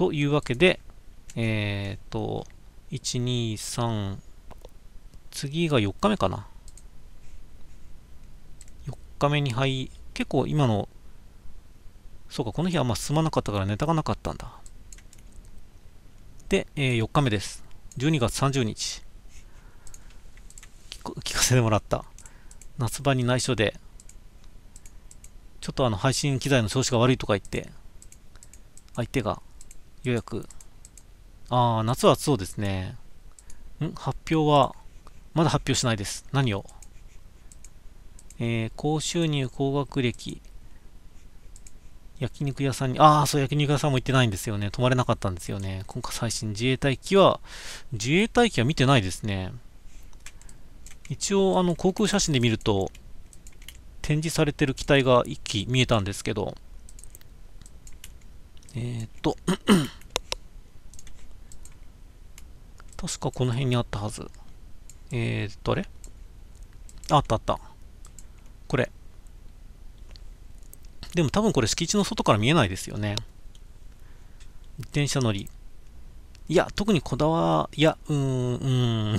というわけで、えっ、ー、と、1、2、3、次が4日目かな。4日目に入、結構今の、そうか、この日はあんま進まなかったからネタがなかったんだ。で、えー、4日目です。12月30日。聞かせてもらった。夏場に内緒で、ちょっとあの配信機材の調子が悪いとか言って、相手が予約。ああ、夏はそうですね。ん発表は、まだ発表しないです。何をえー、高収入、高学歴。焼肉屋さんに、ああ、そう、焼肉屋さんも行ってないんですよね。泊まれなかったんですよね。今回最新自衛隊機は、自衛隊機は見てないですね。一応、あの、航空写真で見ると、展示されてる機体が1機見えたんですけど、えっ、ー、と確かこの辺にあったはず。えー、っと、あれあったあった。これ。でも多分これ敷地の外から見えないですよね。自転車乗り。いや、特にこだわ、いや、うーん、うーん。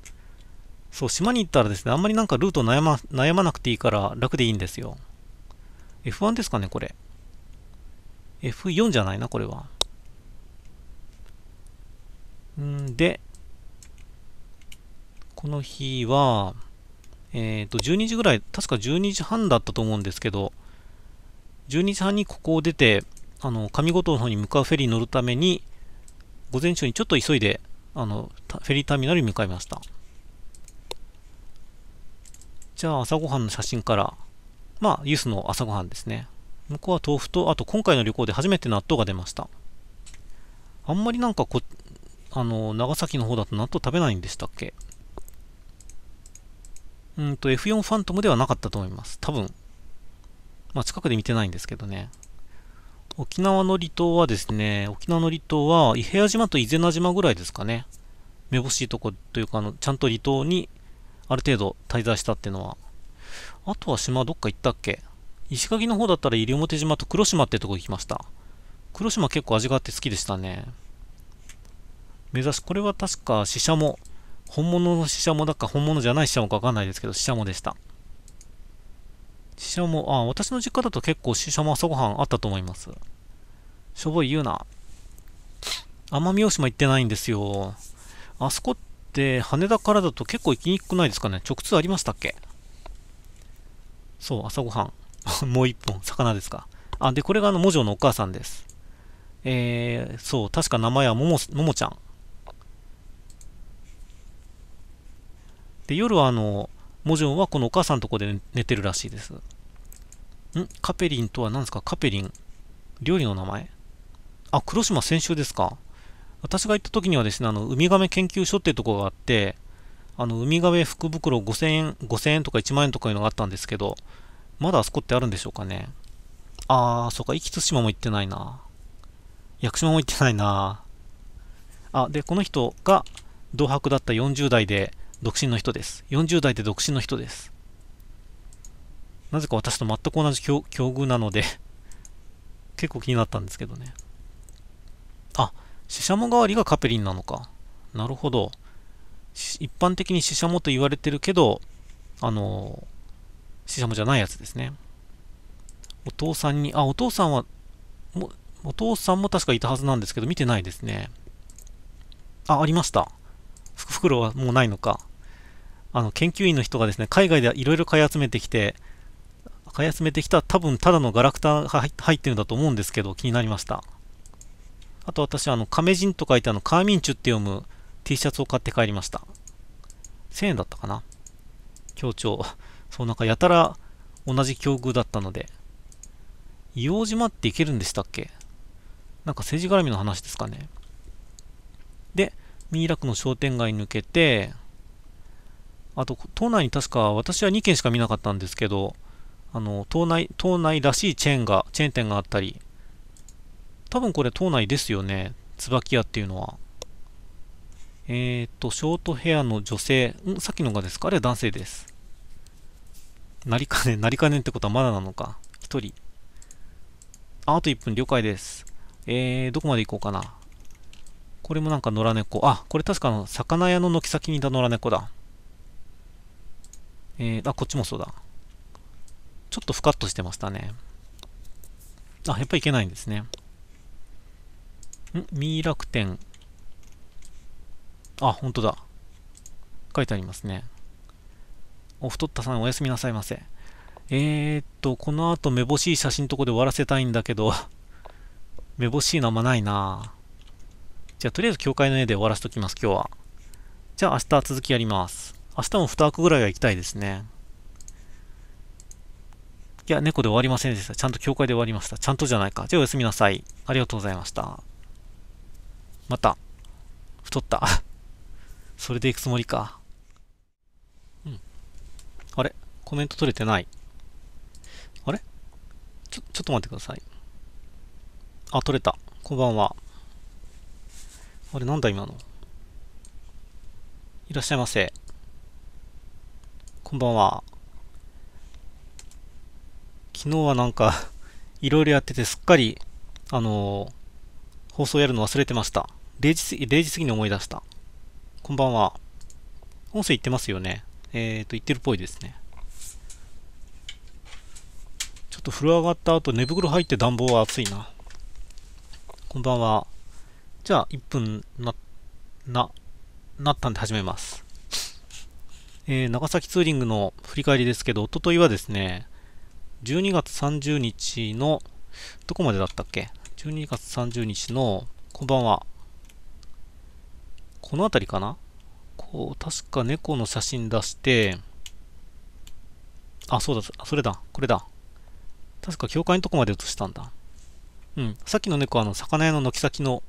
そう、島に行ったらですね、あんまりなんかルート悩ま、悩まなくていいから楽でいいんですよ。F1 ですかね、これ。F4 じゃないな、これは。んで、この日は、えっ、ー、と、12時ぐらい、確か12時半だったと思うんですけど、12時半にここを出て、あの、上五島の方に向かうフェリーに乗るために、午前中にちょっと急いで、あの、フェリーターミナルに向かいました。じゃあ、朝ごはんの写真から、まあ、ユースの朝ごはんですね。向こうは豆腐と、あと今回の旅行で初めて納豆が出ました。あんまりなんかこ、あの、長崎の方だと納豆食べないんでしたっけうんと、F4 ファントムではなかったと思います。多分。まあ、近くで見てないんですけどね。沖縄の離島はですね、沖縄の離島は、伊平屋島と伊是名島ぐらいですかね。めぼしいとこというか、あの、ちゃんと離島にある程度滞在したっていうのは。あとは島どっか行ったっけ石垣の方だったら西表島と黒島ってとこ行きました。黒島結構味があって好きでしたね。目指し、これは確か死者も、本物の死者もだか本物じゃない死者もかわかんないですけど、死者もでした。死者も、あ、私の実家だと結構死者も朝ごはんあったと思います。しょぼい言うな。奄美大島行ってないんですよ。あそこって羽田からだと結構行きにくくないですかね。直通ありましたっけそう、朝ごはん。もう一本、魚ですか。あ、で、これがあの、モジョのお母さんです。えー、そう、確か名前はもも、ももちゃん。で、夜はあの、モジョンはこのお母さんのとこで寝てるらしいです。んカペリンとは何ですかカペリン。料理の名前あ、黒島先週ですか。私が行った時にはですね、あの、ウミガメ研究所っていうとこがあって、あの、ウミガメ福袋5000円、5000円とか1万円とかいうのがあったんですけど、まだあそこってあるんでしょうかね。あー、そっか、壱岐対馬も行ってないな。屋久島も行ってないな。あ、で、この人が、同白だった40代で、独身の人です。40代で独身の人です。なぜか私と全く同じ境遇なので結構気になったんですけどね。あ、死者も代わりがカペリンなのか。なるほど。一般的に死者ャと言われてるけど、あのーししもじゃないやつですね。お父さんに、あ、お父さんは、もお父さんも確かいたはずなんですけど、見てないですね。あ、ありました。袋はもうないのか。あの、研究員の人がですね、海外でいろいろ買い集めてきて、買い集めてきた多分ただのガラクタが入ってるんだと思うんですけど、気になりました。あと私はあの、亀人と書いてあの、カーミンチュって読む T シャツを買って帰りました。1000円だったかな。強調。そうなんかやたら同じ境遇だったので、硫黄島って行けるんでしたっけなんか政治絡みの話ですかね。で、ミイラクの商店街抜けて、あと、島内に確か、私は2軒しか見なかったんですけど、あの、島内、島内らしいチェーンが、チェーン店があったり、多分これ島内ですよね。椿屋っていうのは。えっ、ー、と、ショートヘアの女性、んさっきのがですかあれは男性です。なりかねん、なりかねんってことはまだなのか。一人。あ、あと1分、了解です。えー、どこまで行こうかな。これもなんか野良猫。あ、これ確かの、魚屋の軒先にいた野良猫だ。えー、あ、こっちもそうだ。ちょっとふかっとしてましたね。あ、やっぱいけないんですね。んミイ楽店。あ、ほんとだ。書いてありますね。お太ったさんおやすみなさいませ。えー、っと、この後めぼしい写真とこで終わらせたいんだけど、めぼしいのあんまないなじゃあとりあえず教会の絵で終わらせときます、今日は。じゃあ明日続きやります。明日も2枠ぐらいは行きたいですね。いや、猫で終わりませんでした。ちゃんと教会で終わりました。ちゃんとじゃないか。じゃあおやすみなさい。ありがとうございました。また。太った。それで行くつもりか。あれコメント取れてない。あれちょ、ちょっと待ってください。あ、取れた。こんばんは。あれなんだ今の。いらっしゃいませ。こんばんは。昨日はなんか いろいろやっててすっかり、あのー、放送やるの忘れてました。0時過ぎ、0時過ぎに思い出した。こんばんは。音声言ってますよね。えっ、ー、と、言ってるっぽいですね。ちょっと風呂上がった後、寝袋入って暖房は暑いな。こんばんは。じゃあ、1分な、な、なったんで始めます。えー、長崎ツーリングの振り返りですけど、おとといはですね、12月30日の、どこまでだったっけ ?12 月30日の、こんばんは。この辺りかなこう、確か猫の写真出して、あ、そうだ、それだ、これだ。確か教会のとこまで写したんだ。うん、さっきの猫はあの、魚屋の軒先の、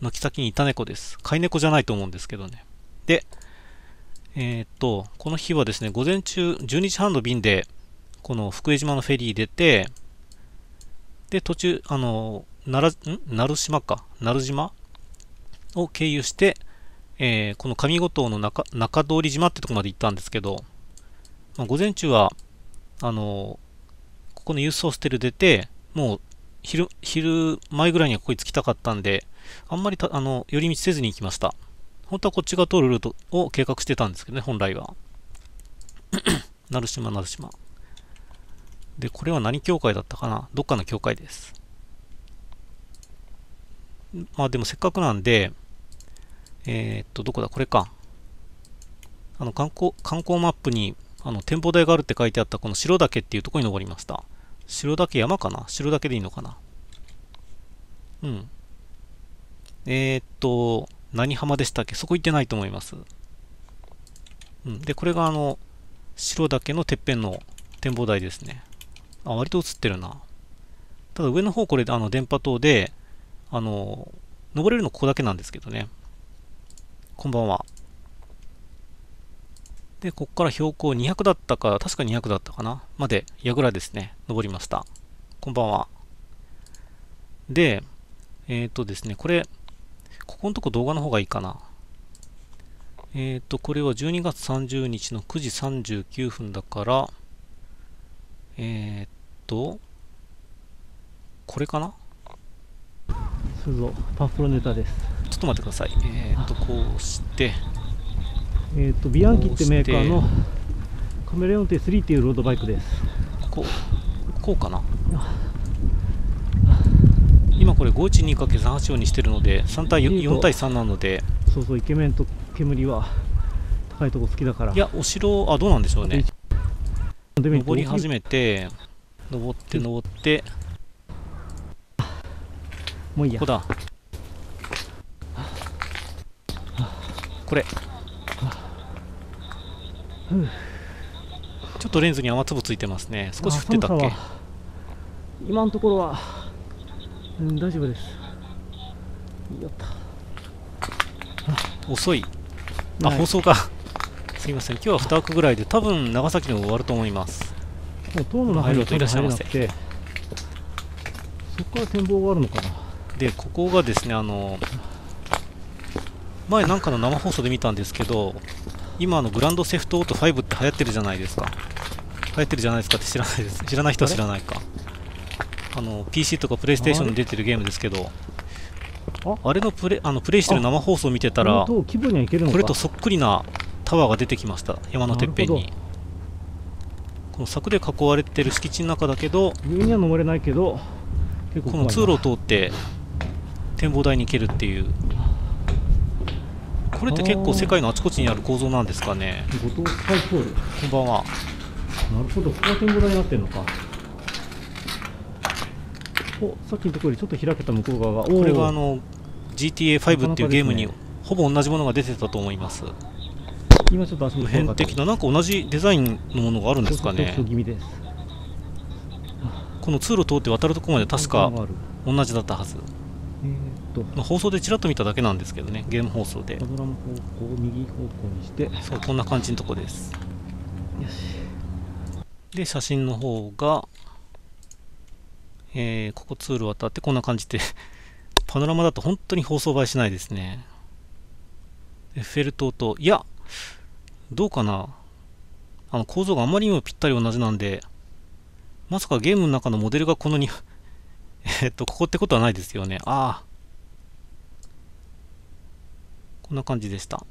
軒先にいた猫です。飼い猫じゃないと思うんですけどね。で、えー、っと、この日はですね、午前中、12時半の便で、この福江島のフェリー出て、で、途中、あの、奈良、ん鳴島か、鳴良島を経由して、えー、この上五島の中中通島ってとこまで行ったんですけど、まあ、午前中は、あのー、ここのユースホステル出て、もう昼、昼前ぐらいにはここに着きたかったんで、あんまりた、あの、寄り道せずに行きました。本当はこっちが通るルートを計画してたんですけどね、本来は。な る鳴島。なるで、これは何教会だったかなどっかの教会です。まあでもせっかくなんで、えー、っと、どこだこれか。あの、観光、観光マップに、あの、展望台があるって書いてあった、この白岳っていうところに登りました。白岳山かな白岳でいいのかなうん。えー、っと、何浜でしたっけそこ行ってないと思います。うん。で、これがあの、白岳のてっぺんの展望台ですね。あ、割と映ってるな。ただ上の方これ、あの、電波塔で、あの、登れるのここだけなんですけどね。こんばんは。で、ここから標高200だったか、確か200だったかな、まで、櫓ですね、登りました。こんばんは。で、えっ、ー、とですね、これ、ここのとこ動画の方がいいかな。えっ、ー、と、これは12月30日の9時39分だから、えっ、ー、と、これかなすぞ、パフロネタです。ちょっと待ってくださいえー、っとこうしてえー、っとビアンキってメーカーのカメレオンテ3っていうロードバイクですこうこうかな今これ 512×38 にしてるので3対 4, 4対3なのでそうそうイケメンと煙は高いとこ好きだからいやお城あどうなんでしょうね登り始めて登って登ってもういいやここだこれ、ちょっとレンズに雨粒ついてますね少し降ってたっけ今のところは、うん、大丈夫ですやっ遅いあ放送か すみません今日は2枠ぐらいで多分長崎の終わると思いますもう塔の中に入らっしゃいませそこから展望があるのかなでここがですねあの前なんかの生放送で見たんですけど今のグランドセフトオート5って流行ってるじゃないですか流行ってるじゃないですかって知らないです知らない人は知らないかあの PC とかプレイステーションに出てるゲームですけどあれのプレあのプレイしてる生放送を見てたらこれとそっくりなタワーが出てきました山のてっぺんにこの柵で囲われてる敷地の中だけど上には登れないけどこの通路を通って展望台に行けるっていうこれって結構世界のあちこちにある構造なんですかねこんばんはなるほどここは展望台になってるのかおさっきのところよりちょっと開けた向こう側がこれがあの GTA5 っていうゲームにほぼ同じものが出てたと思います今ちょっと足元変的ななんか同じデザインのものがあるんですかねこの通路通って渡るとこまで確か同じだったはず、えーと、まあ、放送でちらっと見ただけなんですけどねゲーム放送でパノラマ方向を右方向にしてそうこんな感じのとこですよしで写真の方が、えー、ここ通路渡ってこんな感じで パノラマだと本当に放送映えしないですねエッフェル塔といやどうかなあの構造があまりにもぴったり同じなんでまさかゲームの中のモデルがこのに えっと、ここってことはないですよね。ああ。こんな感じでした。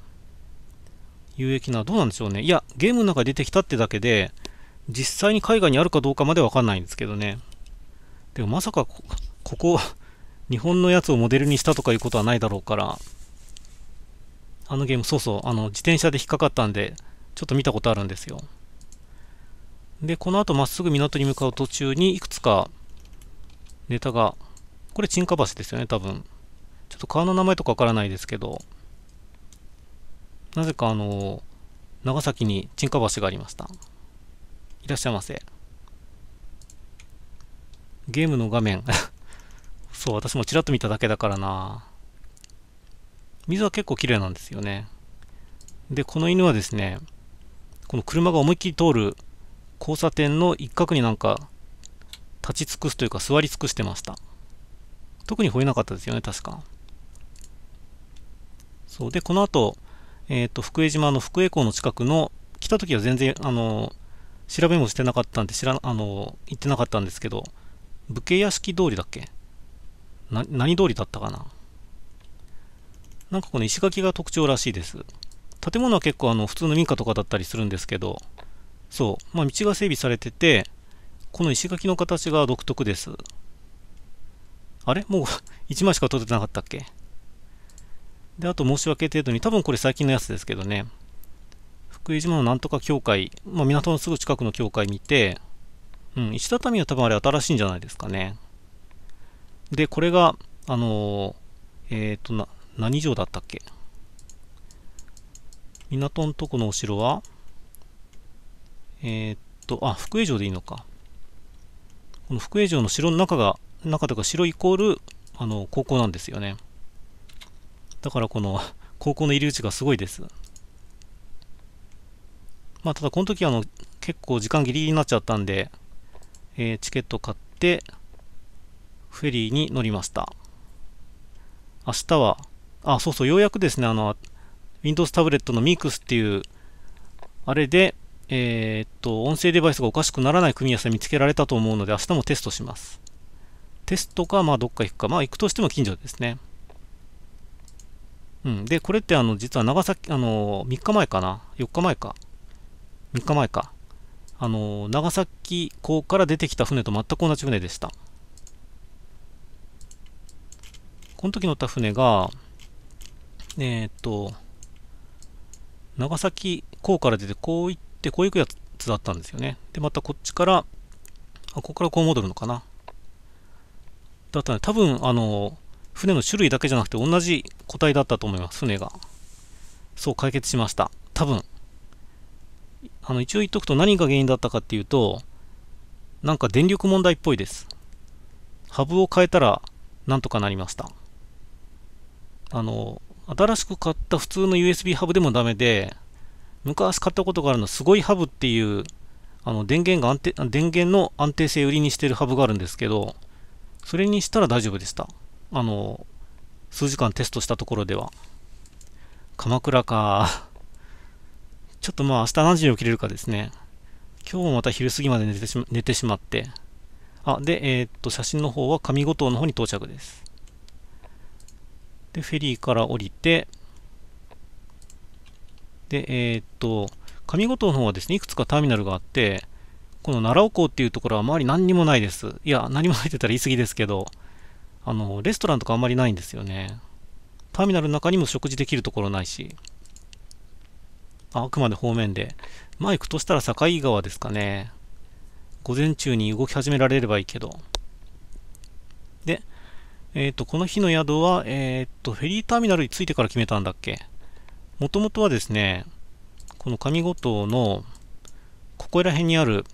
有益な、どうなんでしょうね。いや、ゲームの中に出てきたってだけで、実際に海外にあるかどうかまでわかんないんですけどね。でもまさかこ、ここ、日本のやつをモデルにしたとかいうことはないだろうから、あのゲーム、そうそう、あの、自転車で引っかかったんで、ちょっと見たことあるんですよ。で、この後まっすぐ港に向かう途中に、いくつかネタが、これ、沈下橋ですよね、多分。ちょっと川の名前とかわからないですけど、なぜかあの、長崎に沈下橋がありました。いらっしゃいませ。ゲームの画面 そう、私もちらっと見ただけだからな。水は結構綺麗なんですよね。で、この犬はですね、この車が思いっきり通る交差点の一角になんか立ち尽くすというか座り尽くしてました。特に吠えなかったですよね、確か。そう。で、この後、えっ、ー、と、福江島の福江港の近くの、来た時は全然、あの、調べもしてなかったんで、知ら、あの、行ってなかったんですけど、武家屋敷通りだっけな、何通りだったかななんかこの石垣が特徴らしいです。建物は結構あの普通の民家とかだったりするんですけど、そう、まあ、道が整備されてて、この石垣の形が独特です。あれもう1枚しか取れてなかったっけで、あと申し訳程度に、多分これ最近のやつですけどね、福江島のなんとか教会、まあ、港のすぐ近くの教会見て、うん、石畳は多分あれ新しいんじゃないですかね。で、これが、あのー、えっ、ー、と、な、何城だったっけ港のとこのお城は、えっ、と、あ、福江城でいいのか。この福江城の城の中が、中というか城イコール、あの、高校なんですよね。だからこの高校の入り口がすごいです。まあただこの時あの結構時間ギリギリになっちゃったんで、えー、チケット買ってフェリーに乗りました。明日は、あ、そうそう、ようやくですね、あの、Windows タブレットの MIX っていう、あれで、えー、っと、音声デバイスがおかしくならない組み合わせ見つけられたと思うので、明日もテストします。テストか、まあ、どっか行くか、まあ、行くとしても近所ですね。うん、で、これってあの、実は長崎、あの、3日前かな ?4 日前か ?3 日前か。あの、長崎港から出てきた船と全く同じ船でした。この時乗った船が、えー、っと、長崎港から出て、こう行って、こう行くやつだったんですよね。で、またこっちから、あ、ここからこう戻るのかな。だったら多分、あの、船の種類だけじゃなくて同じ個体だったと思います、船が。そう解決しました。多分。あの、一応言っとくと何が原因だったかっていうと、なんか電力問題っぽいです。ハブを変えたらなんとかなりました。あの、新しく買った普通の USB ハブでもダメで、昔買ったことがあるのすごいハブっていうあの電源が安定電源の安定性売りにしてるハブがあるんですけどそれにしたら大丈夫でしたあの、数時間テストしたところでは、鎌倉か。ちょっとまあ明日何時に起きれるかですね。今日もまた昼過ぎまで寝てしま寝てしまって。あ、で、えー、っと、写真の方は上五島の方に到着です。で、フェリーから降りて、で、えー、っと、上五島の方はですね、いくつかターミナルがあって、この奈良尾港っていうところは周り何にもないです。いや、何もないって言ったら言い過ぎですけど、あの、レストランとかあんまりないんですよね。ターミナルの中にも食事できるところないし。ああくまで方面で。まあ行くとしたら境川ですかね。午前中に動き始められればいいけど。で、えっ、ー、と、この日の宿は、えっ、ー、と、フェリーターミナルに着いてから決めたんだっけもともとはですね、この上五島の、ここら辺にある、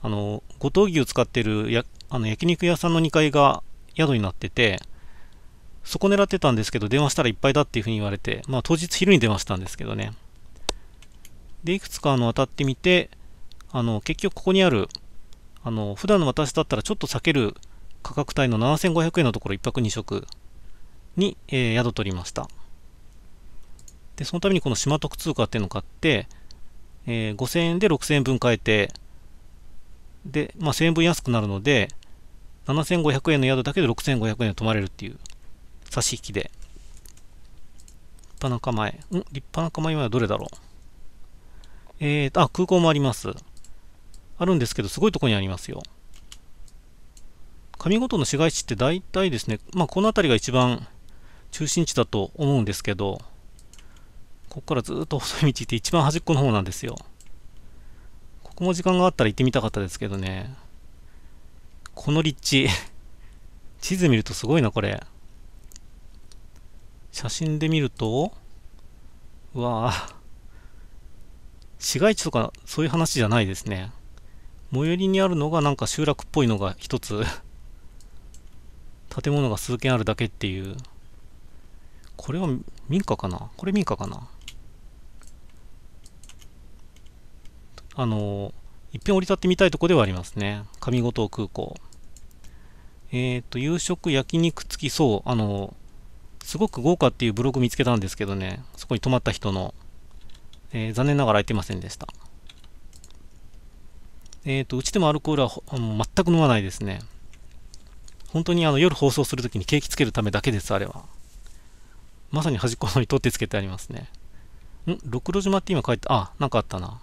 あの、五島牛を使ってるやあの焼肉屋さんの2階が宿になってて、そこ狙ってたんですけど、電話したらいっぱいだっていうふうに言われて、まあ当日昼に電話したんですけどね。で、いくつかあの当たってみて、あの、結局ここにある、あの、普段の私だったらちょっと避ける価格帯の7500円のところ1泊2食に、えー、宿取りました。で、そのためにこの島徳通貨っていうのを買って、えー、5000円で6000円分買えて、で、まあ、1000円分安くなるので、7500円の宿だけで6500円で泊まれるっていう差し引きで。立派な構え。うん立派な構えはどれだろうえーと、あ、空港もあります。あるんですけど、すごいとこにありますよ。上五島の市街地って大体ですね、まあ、この辺りが一番中心地だと思うんですけど、ここからずっと細い道って一番端っこの方なんですよ。ここも時間があったら行ってみたかったですけどね。この立地。地図見るとすごいな、これ。写真で見ると、うわぁ。市街地とかそういう話じゃないですね。最寄りにあるのがなんか集落っぽいのが一つ。建物が数軒あるだけっていう。これは民家かなこれ民家かなあの、いっぺん降り立ってみたいとこではありますね。上五島空港。えっ、ー、と、夕食焼肉付きそう。あの、すごく豪華っていうブログ見つけたんですけどね、そこに泊まった人の、えー、残念ながら空いてませんでした。えっ、ー、と、うちでもアルコールはあの全く飲まないですね。本当にあの夜放送するときにーキつけるためだけです、あれは。まさに端っこのに取ってつけてありますね。ん六路島って今書いて、あ、なんかあったな。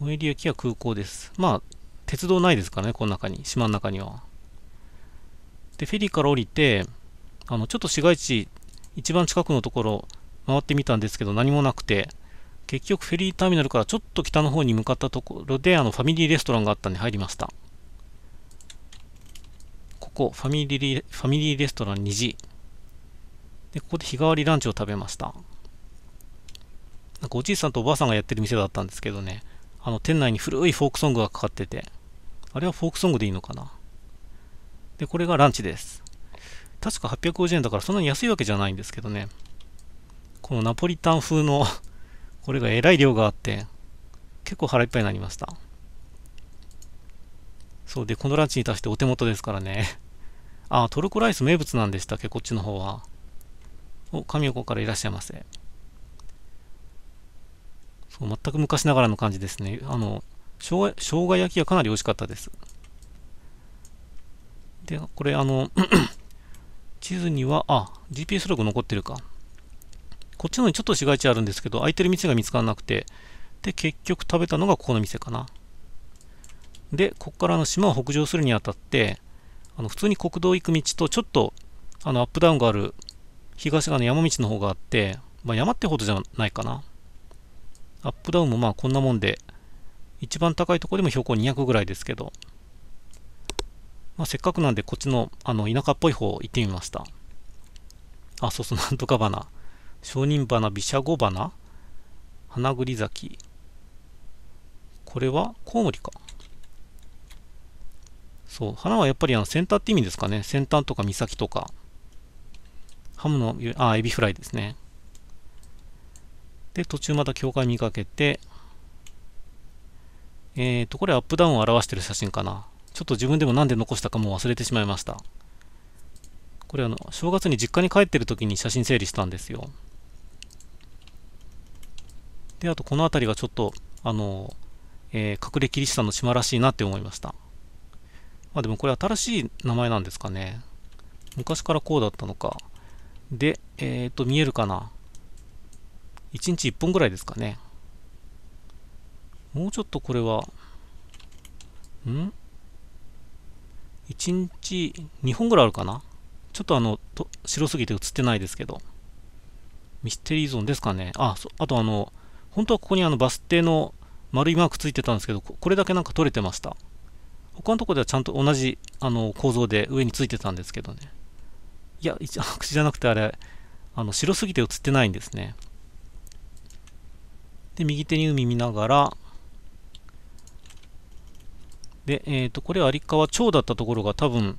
最寄り駅は空港です。まあ、鉄道ないですからね、この中に、島の中には。で、フェリーから降りて、あの、ちょっと市街地、一番近くのところ回ってみたんですけど、何もなくて、結局フェリーターミナルからちょっと北の方に向かったところで、あの、ファミリーレストランがあったんで入りました。ここ、ファミリー、ファミリーレストラン2時。で、ここで日替わりランチを食べました。なんかおじいさんとおばあさんがやってる店だったんですけどね、あの、店内に古いフォークソングがかかってて、あれはフォークソングでいいのかなで、これがランチです。確か850円だからそんなに安いわけじゃないんですけどね。このナポリタン風の これがえらい量があって、結構腹いっぱいになりました。そうで、このランチに対してお手元ですからね。あ、トルコライス名物なんでしたっけ、こっちの方は。お、神岡からいらっしゃいませ。そう、全く昔ながらの感じですね。あの、生姜焼きがかなり美味しかったです。で、これあの 地図には、あ、GPS ログ残ってるか。こっちの方にちょっと市街地あるんですけど、空いてる店が見つからなくて、で、結局食べたのがここの店かな。で、ここからの島を北上するにあたって、あの普通に国道行く道とちょっとあのアップダウンがある東側の山道の方があって、まあ、山ってほどじゃないかな。アップダウンもまあこんなもんで、一番高いとこでも標高200ぐらいですけど、まあ、せっかくなんでこっちのあの田舎っぽい方行ってみました。あ、そうそう、なんとか花。商人花、ビシャ花、花栗咲き。これはコウモリか。そう、花はやっぱりあの先端って意味ですかね。先端とか岬とか。ハムの、あ、エビフライですね。で、途中また教会見かけて、えっ、ー、と、これアップダウンを表してる写真かな。ちょっと自分でも何で残したかも忘れてしまいました。これあの、正月に実家に帰ってる時に写真整理したんですよ。で、あとこの辺りがちょっと、あの、えー、隠れキリシタンの島らしいなって思いました。まあでもこれ新しい名前なんですかね。昔からこうだったのか。で、えっ、と、見えるかな。1日1本ぐらいですかね。もうちょっとこれは、ん1日2本ぐらいあるかなちょっとあの、白すぎて映ってないですけど。ミステリーゾーンですかね。あ、あとあの、本当はここにあのバス停の丸いマークついてたんですけど、これだけなんか取れてました。他のとこではちゃんと同じあの構造で上についてたんですけどね。いや、白紙 じゃなくてあれ、あの白すぎて映ってないんですね。で、右手に海見ながら、で、えっ、ー、と、これ有川町だったところが多分、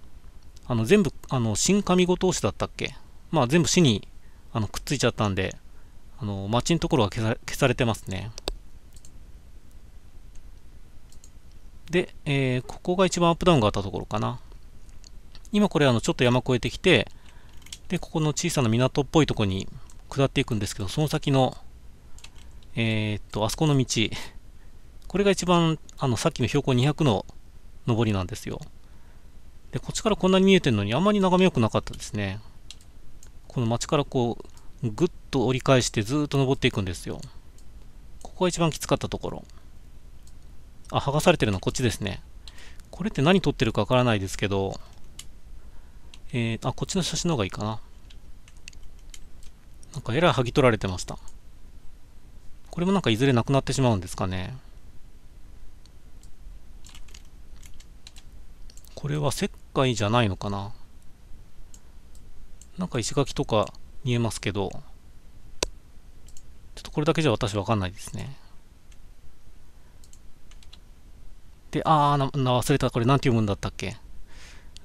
あの、全部、あの、新上五島市だったっけまあ、全部市に、あの、くっついちゃったんで、あの、町のところが消さ消されてますね。で、えー、ここが一番アップダウンがあったところかな。今これ、あの、ちょっと山越えてきて、で、ここの小さな港っぽいところに下っていくんですけど、その先の、えー、っと、あそこの道、これが一番、あの、さっきの標高200の上りなんですよ。で、こっちからこんなに見えてるのに、あんまり眺め良くなかったですね。この街からこう、ぐっと折り返してずっと登っていくんですよ。ここが一番きつかったところ。あ、剥がされてるのはこっちですね。これって何撮ってるかわからないですけど、えー、あ、こっちの写真の方がいいかな。なんかエラい剥ぎ取られてました。これもなんかいずれなくなってしまうんですかね。これは石灰じゃないのかななんか石垣とか見えますけど、ちょっとこれだけじゃ私わかんないですね。で、あーな、な忘れた。これ何て読むんだったっけ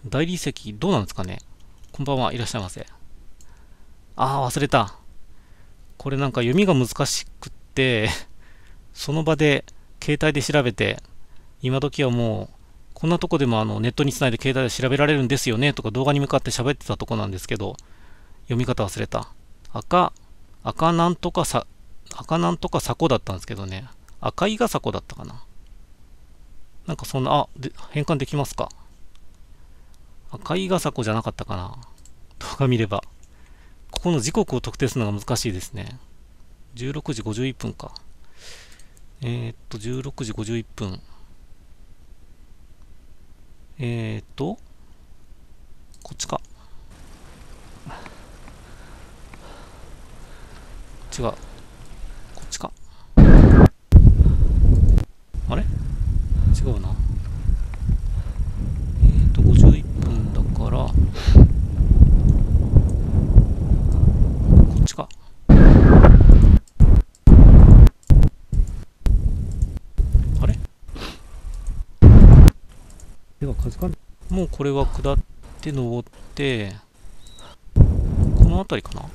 大理石、どうなんですかねこんばんは、いらっしゃいませ。あー、忘れた。これなんか読みが難しくって、その場で携帯で調べて、今時はもうこんなとこでもあのネットにつないで携帯で調べられるんですよねとか動画に向かって喋ってたとこなんですけど、読み方忘れた。赤、赤なんとかさ、赤なんとかさこだったんですけどね。赤いがさこだったかな。なんかそんな、あ、で変換できますか。赤いがさこじゃなかったかな。動画見れば。ここの時刻を特定するのが難しいですね。16時51分か。えー、っと、16時51分。えっ、ー、と、こっちか。違う。こっちか。あれ違うな。えっ、ー、と、51分だから、もうこれは下って登ってこの辺りかな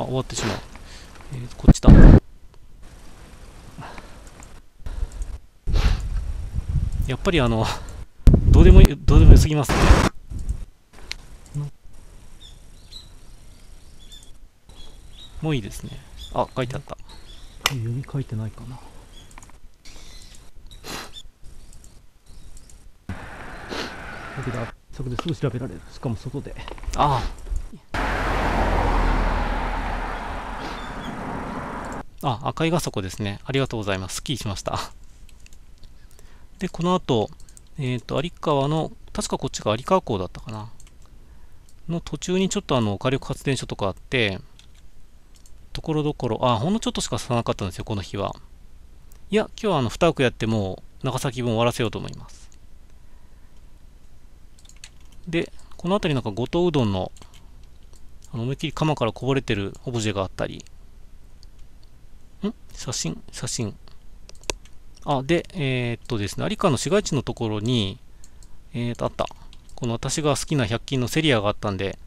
あ終わってしまう、えー、こっちだやっぱりあのどうでもいいどうでもよすぎますねもういいですねあ書いてあった読み書いてないかなだけどそこですぐ調べられるしかも外であああ赤いがそこですねありがとうございますスキーしましたでこの後えっ、ー、と有川の確かこっちが有川港だったかなの途中にちょっとあの火力発電所とかあってところどころあほんのちょっとしかさなかったんですよこの日はいや今日はあの2枠やっても長崎分終わらせようと思いますで、この辺りなんか五島うどんの、あの思いっきり釜からこぼれてるオブジェがあったり、ん写真、写真。あ、で、えー、っとですね、有川の市街地のところに、えー、っと、あった。この私が好きな100均のセリアがあったんで、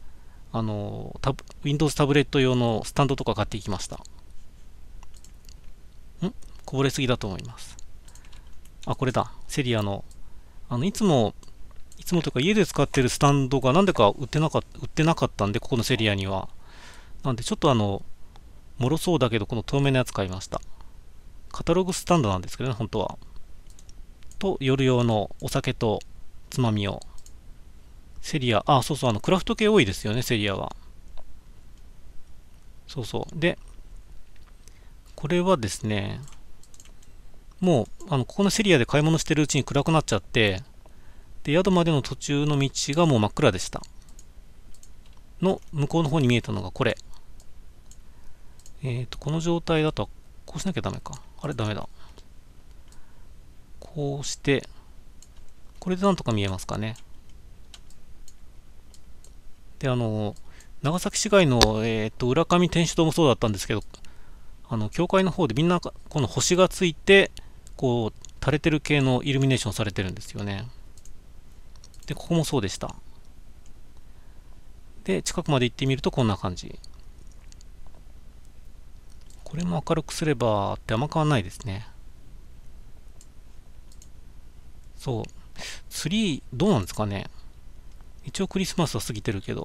あの、タブ Windows タブレット用のスタンドとか買っていきました。んこぼれすぎだと思います。あ、これだ。セリアの、あの、いつもいつもというか家で使ってるスタンドがなんでか売ってなか売ってなかったんで、ここのセリアには。なんでちょっとあの、脆そうだけど、この透明なやつ買いました。カタログスタンドなんですけどね、本当は。と、夜用のお酒とつまみを。セリア、あ、そうそう、あの、クラフト系多いですよね、セリアは。そうそう。で、これはですね、もう、あの、ここのセリアで買い物してるうちに暗くなっちゃって、で、宿までの途中の道がもう真っ暗でした。の向こうの方に見えたのがこれ。えっ、ー、と、この状態だと、こうしなきゃダメか。あれ、ダメだ。こうして、これでなんとか見えますかね。で、あの、長崎市街の、えっ、ー、と、浦上天主堂もそうだったんですけど、あの、教会の方でみんな、この星がついて、こう、垂れてる系のイルミネーションされてるんですよね。で、ここもそうでした。で、近くまで行ってみるとこんな感じ。これも明るくすればってあんま変わんないですね。そう。ツリー、どうなんですかね。一応クリスマスは過ぎてるけど。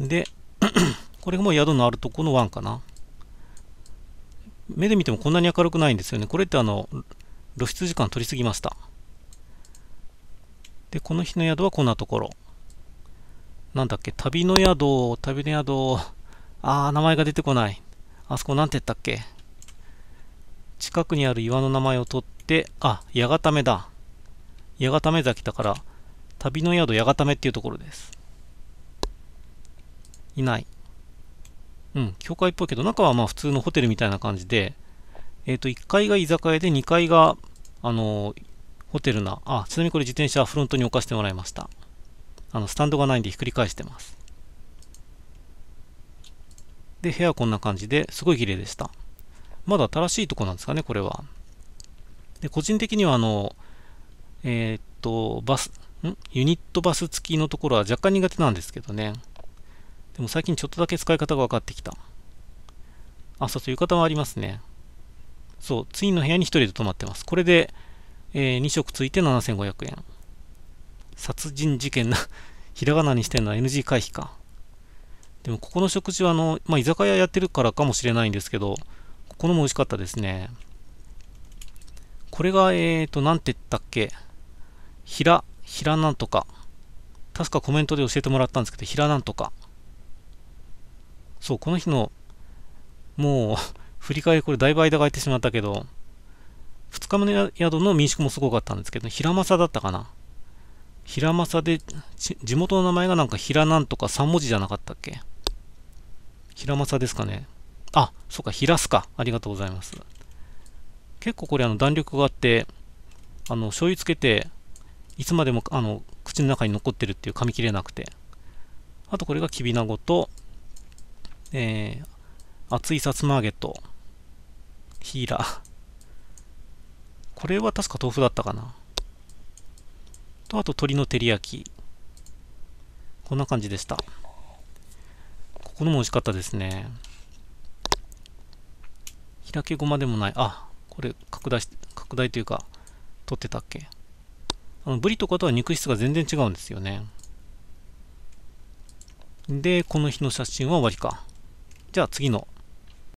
で、これがもう宿のあるとこの湾かな。目で見てもこんなに明るくないんですよね。これってあの、露出時間取りすぎました。で、この日の宿はこんなところ。なんだっけ、旅の宿、旅の宿、あー、名前が出てこない。あそこなんて言ったっけ。近くにある岩の名前を取って、あ、八ヶめだ。八ヶめ崎だから、旅の宿八ヶめっていうところです。いない。うん、教会っぽいけど、中はまあ普通のホテルみたいな感じで、えっ、ー、と、1階が居酒屋で、2階が、あのー、ホテルな、あ、ちなみにこれ自転車はフロントに置かせてもらいました。あの、スタンドがないんでひっくり返してます。で、部屋こんな感じですごい綺麗でした。まだ新しいとこなんですかね、これは。で、個人的にはあの、えー、っと、バス、んユニットバス付きのところは若干苦手なんですけどね。でも最近ちょっとだけ使い方が分かってきた。あ、そうそう、浴衣もありますね。そう、次の部屋に1人で泊まってます。これで、えー、2色ついて7500円。殺人事件な ひらがなにしてんのは NG 回避か。でも、ここの食事は、あの、まあ、居酒屋やってるからかもしれないんですけど、ここのも美味しかったですね。これが、えっ、ー、と、なんて言ったっけ。ひら、ひらなんとか。確かコメントで教えてもらったんですけど、ひらなんとか。そう、この日の、もう 振り返りこれだいぶ間が空いてしまったけど、2日目の宿の民宿もすごかったんですけど、平正だったかな。平正で、地元の名前がなんか平なんとか3文字じゃなかったっけ平正ですかね。あ、そっか、平すか。ありがとうございます。結構これあの弾力があって、あの、醤油つけて、いつまでもあの口の中に残ってるっていう噛み切れなくて。あとこれがきびなごと、えー、熱いさつま揚げと、ヒーラー。これは確か豆腐だったかな。と、あと鶏の照り焼き。こんな感じでした。ここのも美味しかったですね。開けごまでもない。あ、これ拡大し、拡大というか、取ってたっけあのブリとかとは肉質が全然違うんですよね。で、この日の写真は終わりか。じゃあ次の